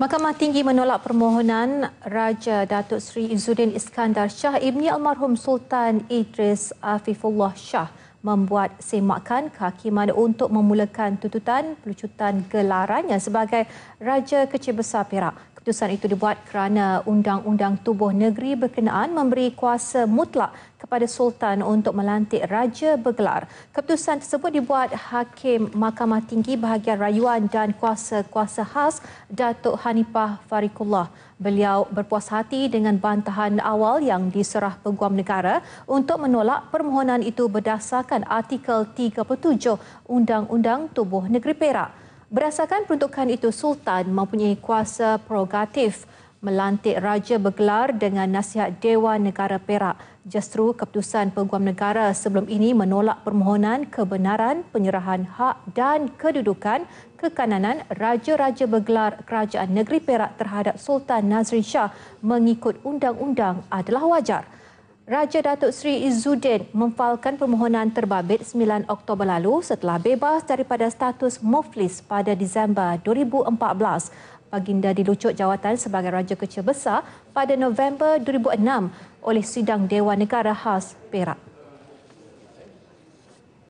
Mahkamah Tinggi menolak permohonan Raja Datuk Seri Izzuddin Iskandar Shah Ibni Almarhum Sultan Idris Afifullah Shah membuat semakan kehakiman untuk memulakan tuntutan pelucutan gelarannya sebagai Raja Kecil Besar Perak. Keputusan itu dibuat kerana Undang-Undang Tubuh Negeri berkenaan memberi kuasa mutlak kepada Sultan untuk melantik Raja Bergelar. Keputusan tersebut dibuat Hakim Mahkamah Tinggi Bahagian Rayuan dan Kuasa-Kuasa Khas Datuk Hanifah Farikullah. Beliau berpuas hati dengan bantahan awal yang diserah peguam negara untuk menolak permohonan itu berdasarkan menggunakan artikel 37 Undang-Undang Tubuh Negeri Perak. Berdasarkan peruntukan itu, Sultan mempunyai kuasa prerogatif melantik raja bergelar dengan nasihat Dewan Negara Perak. Justru keputusan Peguam Negara sebelum ini menolak permohonan kebenaran penyerahan hak dan kedudukan kekananan raja-raja bergelar Kerajaan Negeri Perak terhadap Sultan Nazrin Shah mengikut undang-undang adalah wajar. Raja Datuk Seri Izzuddin memfalkan permohonan terbabit 9 Oktober lalu setelah bebas daripada status muflis pada Disember 2014. Baginda dilucut jawatan sebagai Raja Kecil Besar pada November 2006 oleh Sidang Dewan Negara Khas Perak.